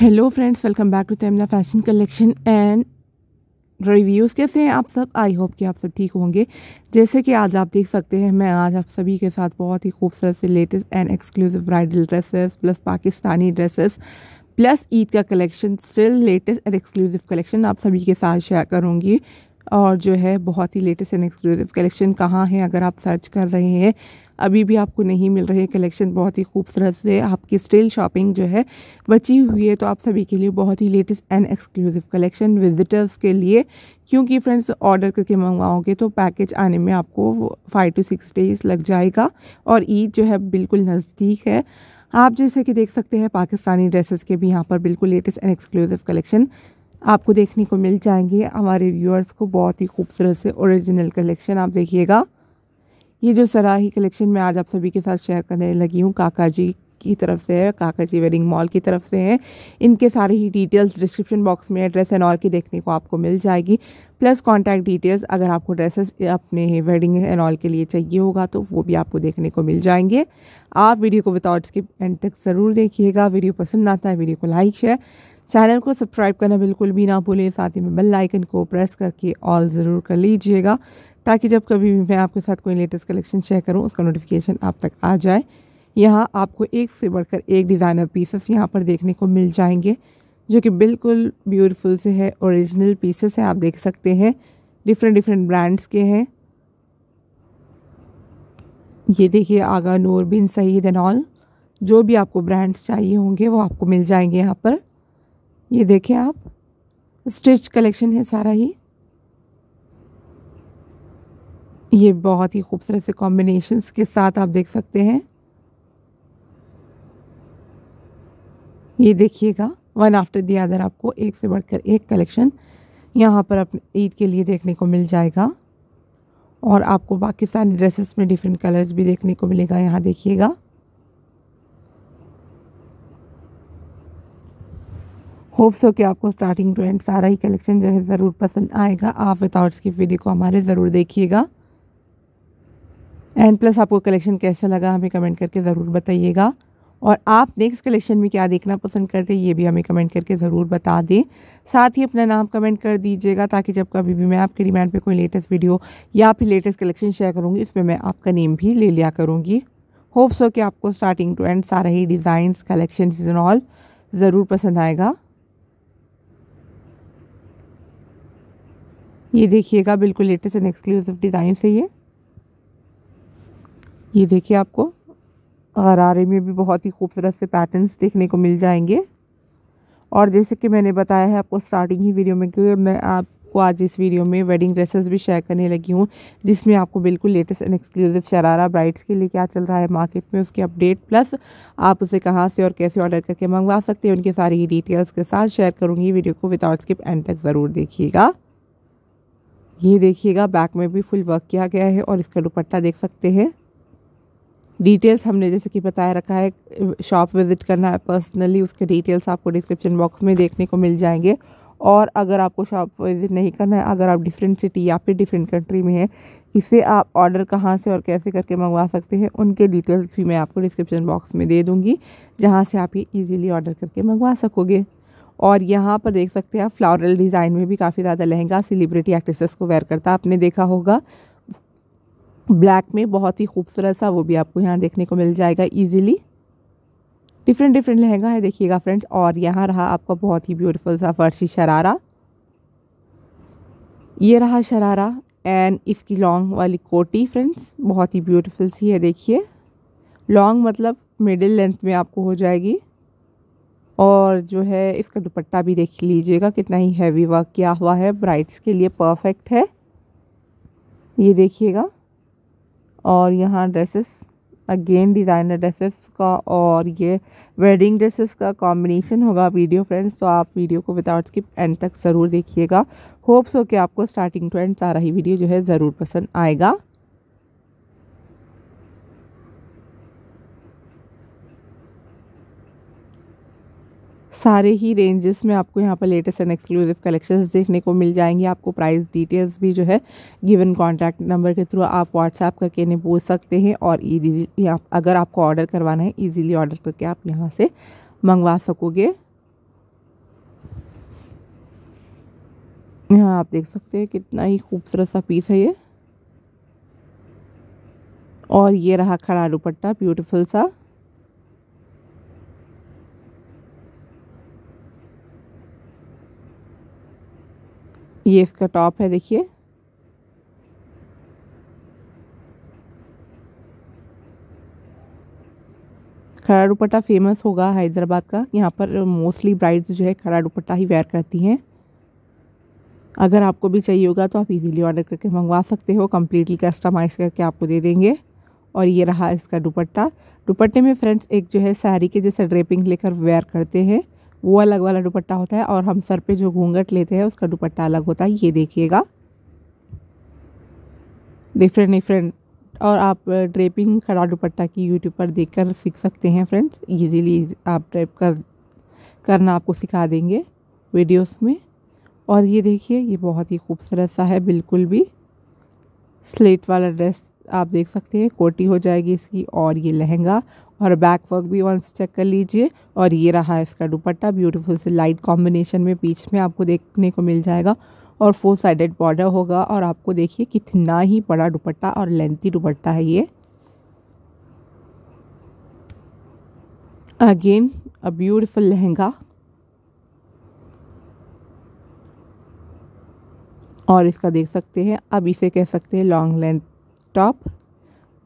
Hello friends welcome back to तैमना fashion collection and reviews कैसे हैं आप सब आई होप कि आप सब ठीक होंगे जैसे कि आज आप देख सकते हैं मैं आज आप सभी के साथ बहुत ही खूबसूरत से latest and exclusive bridal dresses plus Pakistani dresses plus Eid का collection still latest and exclusive collection आप सभी के साथ शेयर करूँगी और जो है बहुत ही लेटेस्ट एंड एक्सक्लूसिव कलेक्शन कहाँ है अगर आप सर्च कर रहे हैं अभी भी आपको नहीं मिल रही है कलेक्शन बहुत ही खूबसूरत से आपकी स्टिल शॉपिंग जो है बची हुई है तो आप सभी के लिए बहुत ही latest and exclusive collection visitors के लिए क्योंकि फ्रेंड्स ऑर्डर करके मंगवाओगे तो पैकेज आने में आपको फाइव टू सिक्स डेज़ लग जाएगा और ईद जो है बिल्कुल नज़दीक है आप जैसे कि देख सकते हैं पाकिस्तानी ड्रेसेस के भी यहाँ पर बिल्कुल लेटेस्ट एंड एक्सक्लूसिव कलेक्शन आपको देखने को मिल जाएंगे हमारे व्यूअर्स को बहुत ही खूबसूरत से ओरिजिनल कलेक्शन आप देखिएगा ये जो सराही कलेक्शन मैं आज आप सभी के साथ शेयर करने लगी हूँ काका जी की तरफ से है काका जी वेडिंग मॉल की तरफ से है इनके सारे ही डिटेल्स डिस्क्रिप्शन बॉक्स में एड्रेस एंड ऑल की देखने को आपको मिल जाएगी प्लस कॉन्टैक्ट डिटेल्स अगर आपको ड्रेसेस अपने वेडिंग एंड ऑल के लिए चाहिए होगा तो वो भी आपको देखने को मिल जाएंगे आप वीडियो को विदाउट स्किप एंड तक ज़रूर देखिएगा वीडियो पसंद आता है वीडियो को लाइक शेयर चैनल को सब्सक्राइब करना बिल्कुल भी ना भूलें साथ ही में बेल आइकन को प्रेस करके ऑल ज़रूर कर लीजिएगा ताकि जब कभी भी मैं आपके साथ कोई लेटेस्ट कलेक्शन शेयर करूँ उसका नोटिफिकेशन आप तक आ जाए यहाँ आपको एक से बढ़कर एक डिज़ाइनर पीसेस यहाँ पर देखने को मिल जाएंगे जो कि बिल्कुल ब्यूटीफुल से है ओरिजिनल पीसेस हैं आप देख सकते हैं डिफरेंट डिफरेंट ब्रांड्स के हैं ये देखिए आगा नूर बिन सईद एंड ऑल जो भी आपको ब्रांड्स चाहिए होंगे वो आपको मिल जाएंगे यहाँ पर ये देखिए आप स्टिच कलेक्शन है सारा ही ये बहुत ही खूबसूरत से कॉम्बिनेशन के साथ आप देख सकते हैं ये देखिएगा वन आफ्टर दी अदर आपको एक से बढ़कर एक कलेक्शन यहाँ पर अपने ईद के लिए देखने को मिल जाएगा और आपको बाकी सारे ड्रेसेस में डिफरेंट कलर्स भी देखने को मिलेगा यहाँ देखिएगा होप्स हो कि आपको स्टार्टिंग टू एंड सारा ही कलेक्शन जो है ज़रूर पसंद आएगा आप विदाउट स्किप वीडियो को हमारे ज़रूर देखिएगा एंड प्लस आपको कलेक्शन कैसा लगा हमें कमेंट करके ज़रूर बताइएगा और आप नेक्स्ट कलेक्शन में क्या देखना पसंद करते हैं ये भी हमें कमेंट करके ज़रूर बता दें साथ ही अपना नाम कमेंट कर दीजिएगा ताकि जब कभी भी मैं आपके डिमांड पे कोई लेटेस्ट वीडियो या फिर लेटेस्ट कलेक्शन शेयर करूँगी इसमें मैं आपका नेम भी ले लिया करूँगी होप्स हो कि आपको स्टार्टिंग टू एंड सारा ही डिज़ाइंस कलेक्शन एंड ऑल ज़रूर पसंद आएगा ये देखिएगा बिल्कुल लेटेस्ट एंड एक्सक्लूसिव डिज़ाइन से ये ये देखिए आपको गरारे में भी बहुत ही खूबसूरत से पैटर्न्स देखने को मिल जाएंगे और जैसे कि मैंने बताया है आपको स्टार्टिंग ही वीडियो में कि मैं आपको आज इस वीडियो में वेडिंग ड्रेसेस भी शेयर करने लगी हूँ जिसमें आपको बिल्कुल latest and exclusive sharara brides के लिए क्या चल रहा है मार्केट में उसकी अपडेट प्लस आप उसे कहाँ से और कैसे ऑर्डर करके मंगवा सकते हैं उनकी सारी ही डिटेल्स के साथ शेयर करूँगी वीडियो को विदाउट स्किप एंड तक ज़रूर देखिएगा ये देखिएगा बैक में भी फुल वर्क किया गया है और इसका दुपट्टा देख सकते हैं डिटेल्स हमने जैसे कि बताया रखा है शॉप विज़िट करना है पर्सनली उसके डिटेल्स आपको डिस्क्रिप्शन बॉक्स में देखने को मिल जाएंगे और अगर आपको शॉप विज़िट नहीं करना है अगर आप डिफरेंट सिटी या फिर डिफरेंट कंट्री में हैं इसे आप ऑर्डर कहाँ से और कैसे करके मंगवा सकते हैं उनके डिटेल्स भी मैं आपको डिस्क्रिप्शन बॉक्स में दे दूँगी जहाँ से आप ये ईज़िली ऑर्डर करके मंगवा सकोगे और यहाँ पर देख सकते हैं आप फ्लावरल डिज़ाइन में भी काफ़ी ज़्यादा लहंगा सेलिब्रिटी एक्ट्रेसेस को वेयर करता आपने देखा होगा ब्लैक में बहुत ही खूबसूरत सा वो भी आपको यहाँ देखने को मिल जाएगा ईजिली डिफरेंट डिफरेंट लहंगा है देखिएगा फ्रेंड्स और यहाँ रहा आपका बहुत ही ब्यूटीफुल सा फर्शी शरारा ये रहा शरारा एंड इसकी लॉन्ग वाली कोटी फ्रेंड्स बहुत ही ब्यूटीफुल सी है देखिए लॉन्ग मतलब मिडिल लेंथ में आपको हो जाएगी और जो है इसका दुपट्टा भी देख लीजिएगा कितना ही हैवी वर्क किया हुआ है ब्राइड्स के लिए परफेक्ट है ये देखिएगा और यहाँ ड्रेसेस अगेन डिज़ाइनर ड्रेसेस का और ये वेडिंग ड्रेसेस का कॉम्बिनेशन होगा वीडियो फ्रेंड्स तो आप वीडियो को विदाउट स्किप एंड तक ज़रूर देखिएगा होप्स हो कि आपको स्टार्टिंग टू एंड सारा ही वीडियो जो है ज़रूर पसंद आएगा सारे ही रेंजेस में आपको यहाँ पर लेटेस्ट एंड एक्सक्लूसिव कलेक्शंस देखने को मिल जाएंगे आपको प्राइस डिटेल्स भी जो है गिवन कॉन्टैक्ट नंबर के थ्रू आप व्हाट्सएप करके इन्हें पूछ सकते हैं और ईजीली अगर आपको ऑर्डर करवाना है ईजीली ऑर्डर करके आप यहाँ से मंगवा सकोगे यहाँ आप देख सकते हैं कितना ही खूबसूरत सा पीस है ये और ये रहा खड़ा दुपट्टा ब्यूटीफुल सा ये इसका टॉप है देखिए खड़ा दुपट्टा फेमस होगा हैदराबाद का यहाँ पर मोस्टली ब्राइड्स जो है खड़ा दुपट्टा ही वेयर करती हैं अगर आपको भी चाहिए होगा तो आप इजीली ऑर्डर करके मंगवा सकते हो कम्प्लीटली कस्टमाइज़ करके आपको दे देंगे और ये रहा इसका दुपट्टा दुपट्टे में फ्रेंड्स एक जो है साड़ी के जैसे ड्रेपिंग लेकर वेयर करते हैं वो अलग वाला दुपट्टा होता है और हम सर पे जो घूंघट लेते हैं उसका दुपट्टा अलग होता है ये देखिएगा डिफरेंट डिफरेंट और आप ड्रेपिंग खड़ा दुपट्टा की यूट्यूब पर देखकर सीख सकते हैं फ्रेंड्स ईजीली आप ड्रेप कर करना आपको सिखा देंगे वीडियोस में और ये देखिए ये बहुत ही खूबसूरत सा है बिल्कुल भी स्लेट वाला ड्रेस आप देख सकते हैं कोटी हो जाएगी इसकी और ये लहंगा और बैक वर्क भी वन चेक कर लीजिए और ये रहा इसका दुपट्टा ब्यूटीफुल से लाइट कॉम्बिनेशन में बीच में आपको देखने को मिल जाएगा और फोर साइडेड बॉर्डर होगा और आपको देखिए कितना ही बड़ा दुपट्टा और लेंथी दुपट्टा है ये अगेन अ ब्यूटीफुल लहंगा और इसका देख सकते हैं अब इसे कह सकते हैं लॉन्ग लेंथ टॉप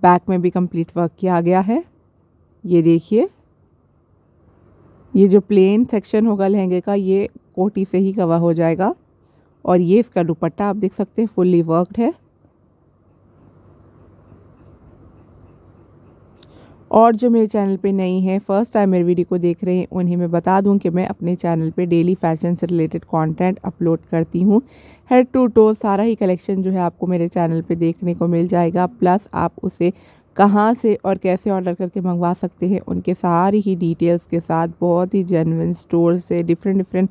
बैक में भी कंप्लीट वर्क किया गया है ये देखिए ये जो प्लेन सेक्शन होगा लहंगे का ये कोटी से ही कवर हो जाएगा और ये इसका दुपट्टा आप देख सकते हैं फुल्ली वर्कड है और जो मेरे चैनल पे नई हैं फर्स्ट टाइम मेरे वीडियो को देख रहे हैं उन्हें मैं बता दूं कि मैं अपने चैनल पे डेली फैशन से रिलेटेड कंटेंट अपलोड करती हूँ हेड टू टो सारा ही कलेक्शन जो है आपको मेरे चैनल पे देखने को मिल जाएगा प्लस आप उसे कहाँ से और कैसे ऑर्डर करके मंगवा सकते हैं उनके सारी ही डिटेल्स के साथ बहुत ही जेनविन स्टोर से different different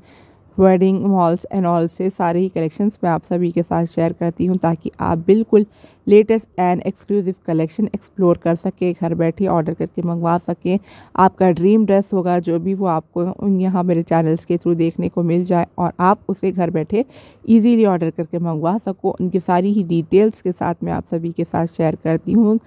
wedding malls and all से सारे ही कलेक्शंस मैं आप सभी के साथ शेयर करती हूँ ताकि आप बिल्कुल latest and exclusive collection explore कर सकें घर बैठे ऑर्डर करके मंगवा सकें आपका ड्रीम ड्रेस होगा जो भी वो आपको यहाँ मेरे चैनल्स के थ्रू देखने को मिल जाए और आप उसे घर बैठे ईजीली ऑर्डर करके मंगवा सको उनकी सारी ही डिटेल्स के साथ मैं आप सभी के साथ शेयर करती हूँ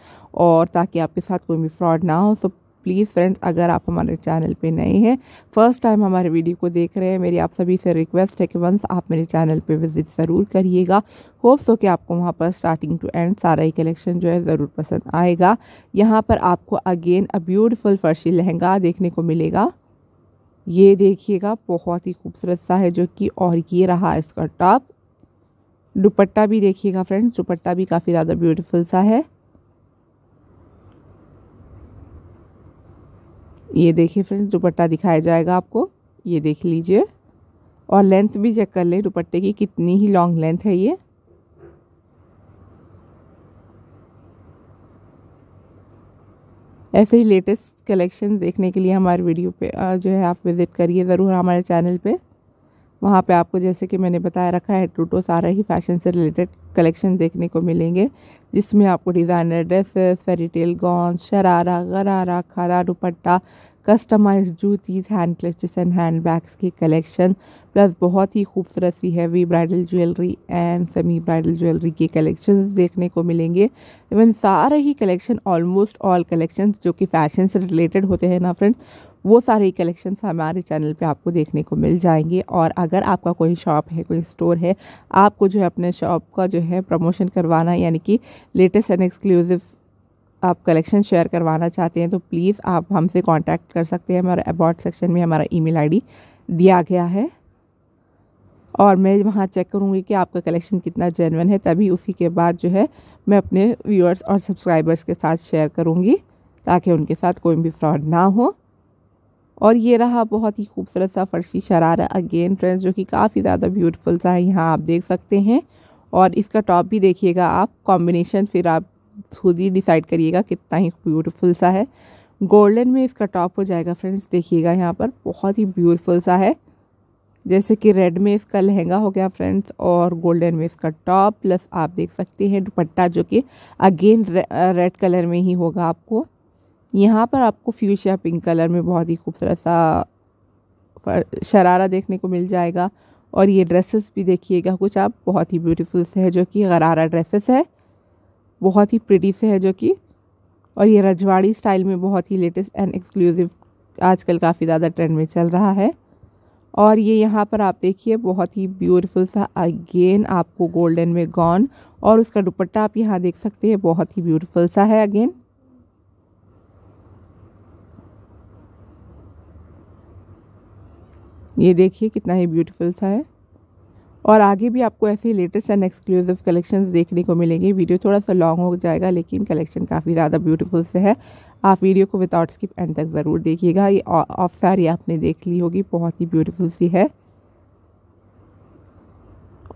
और ताकि आपके साथ कोई भी फ्रॉड ना हो सो प्लीज़ फ्रेंड्स अगर आप हमारे चैनल पे नए हैं फर्स्ट टाइम हमारे वीडियो को देख रहे हैं मेरी आप सभी से रिक्वेस्ट है कि वंस आप मेरे चैनल पे विज़िट ज़रूर करिएगा होप सो कि आपको वहाँ पर स्टार्टिंग टू एंड सारा ही कलेक्शन जो है ज़रूर पसंद आएगा यहाँ पर आपको again a beautiful farshi lehenga देखने को मिलेगा ये देखिएगा बहुत ही खूबसूरत सा है जो कि और ये रहा इसका टॉप दुपट्टा भी देखिएगा फ्रेंड्स दुपट्टा भी काफ़ी ज़्यादा ब्यूटीफुल सा है ये देखिए फ्रेंड्स दुपट्टा दिखाया जाएगा आपको ये देख लीजिए और लेंथ भी चेक कर लें दुपट्टे की कितनी ही लॉन्ग लेंथ है ये ऐसे ही लेटेस्ट कलेक्शन देखने के लिए हमारे वीडियो पे जो है आप विज़िट करिए ज़रूर हमारे चैनल पे वहाँ पे आपको जैसे कि मैंने बताया रखा है टूटो सारा ही फैशन से रिलेटेड कलेक्शन देखने को मिलेंगे जिसमें आपको designer dresses fairy tale gowns sharara gharara खरा dupatta customize juttis hand clutches and hand bags की कलेक्शन प्लस बहुत ही खूबसूरत सी heavy bridal jewellery and semi bridal jewellery के कलेक्शन देखने को मिलेंगे इवन सारे ही कलेक्शन ऑलमोस्ट ऑल कलेक्शन जो कि फैशन से रिलेटेड होते हैं ना फ्रेंड्स वो सारे कलेक्शंस हमारे चैनल पे आपको देखने को मिल जाएंगे और अगर आपका कोई शॉप है कोई स्टोर है आपको जो है अपने शॉप का जो है प्रमोशन करवाना यानी कि लेटेस्ट एंड एक्सक्लूसिव आप कलेक्शन शेयर करवाना चाहते हैं तो प्लीज़ आप हमसे कांटेक्ट कर सकते हैं हमारे अबाउट सेक्शन में हमारा ई मेल दिया गया है और मैं वहाँ चेक करूँगी कि आपका कलेक्शन कितना जेनवन है तभी उसी के बाद जो है मैं अपने व्यूअर्स और सब्सक्राइबर्स के साथ शेयर करूँगी ताकि उनके साथ कोई भी फ्रॉड ना हो और ये रहा बहुत ही खूबसूरत सा फर्शी शरारा अगेन फ्रेंड्स जो कि काफ़ी ज़्यादा ब्यूटीफुल सा है यहाँ आप देख सकते हैं और इसका टॉप भी देखिएगा आप कॉम्बिनेशन फिर आप खुद ही डिसाइड करिएगा कितना ही ब्यूटीफुल सा है गोल्डन में इसका टॉप हो जाएगा फ्रेंड्स देखिएगा यहाँ पर बहुत ही ब्यूटीफुल सा है जैसे कि रेड में इसका लहंगा हो गया फ्रेंड्स और गोल्डन में इसका टॉप प्लस आप देख सकते हैं दुपट्टा जो कि अगेन रेड कलर में ही होगा आपको यहाँ पर आपको फ्यूशिया पिंक कलर में बहुत ही खूबसूरत सा शरारा देखने को मिल जाएगा और ये ड्रेसेस भी देखिएगा कुछ आप बहुत ही ब्यूटीफुल से है जो कि गरारा ड्रेसेस है बहुत ही प्रिटी से है जो कि और ये रजवाड़ी स्टाइल में बहुत ही लेटेस्ट एंड एक्सक्लूसिव आजकल काफ़ी ज़्यादा ट्रेंड में चल रहा है और ये यहाँ पर आप देखिए बहुत ही ब्यूटीफुल सा अगेन आपको गोल्डन में गॉन और उसका दुपट्टा आप यहाँ देख सकते हैं बहुत ही ब्यूटीफुल सा है अगेन ये देखिए कितना ही ब्यूटीफुल सा है और आगे भी आपको ऐसे ही लेटेस्ट एंड एक्सक्लूसिव कलेक्शंस देखने को मिलेंगे वीडियो थोड़ा सा लॉन्ग हो जाएगा लेकिन कलेक्शन काफ़ी ज़्यादा ब्यूटीफुल से है आप वीडियो को विदाउट स्किप एंड तक ज़रूर देखिएगा ये ऑफ सारी आपने देख ली होगी बहुत ही ब्यूटीफुल सी है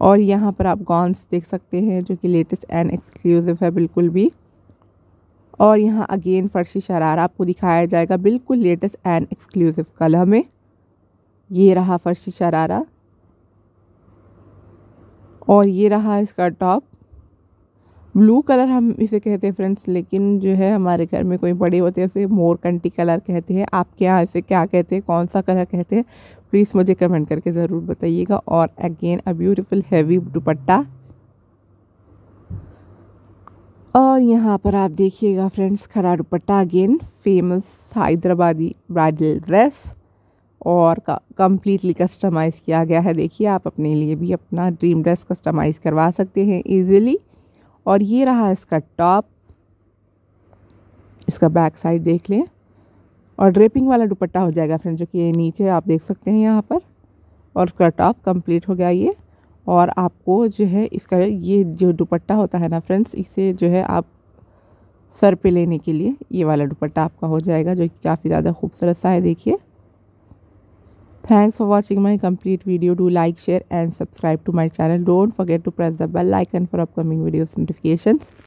और यहाँ पर आप गॉन्स देख सकते हैं जो कि लेटेस्ट एंड एक्सक्लूसिव है बिल्कुल भी और यहाँ अगेन फर्शी शरारा आपको दिखाया जाएगा बिल्कुल लेटेस्ट एंड एक्सक्लूसिव कलर में ये रहा फर्शी शरारा और ये रहा इसका टॉप ब्लू कलर हम इसे कहते हैं फ्रेंड्स लेकिन जो है हमारे घर में कोई बड़े होते हैं उसे मोर कंटी कलर कहते हैं आपके यहाँ इसे क्या कहते हैं कौन सा कलर कहते हैं प्लीज़ मुझे कमेंट करके ज़रूर बताइएगा और again a beautiful heavy dupatta और यहाँ पर आप देखिएगा friends khada dupatta again famous Hyderabadi bridal dress और कम्प्लीटली कस्टमाइज़ किया गया है देखिए आप अपने लिए भी अपना ड्रीम ड्रेस कस्टमाइज़ करवा सकते हैं इजीली और ये रहा इसका टॉप इसका बैक साइड देख लें और ड्रेपिंग वाला दुपट्टा हो जाएगा फ्रेंड जो कि ये नीचे आप देख सकते हैं यहाँ पर और उसका टॉप कंप्लीट हो गया ये और आपको जो है इसका ये जो दुपट्टा होता है ना फ्रेंड्स इसे जो है आप सर पे लेने के लिए ये वाला दुपट्टा आपका हो जाएगा जो कि काफ़ी ज़्यादा खूबसूरत सा है देखिए Thanks for watching my complete video. Do like, share and subscribe to my channel. Don't forget to press the bell icon for upcoming videos notifications.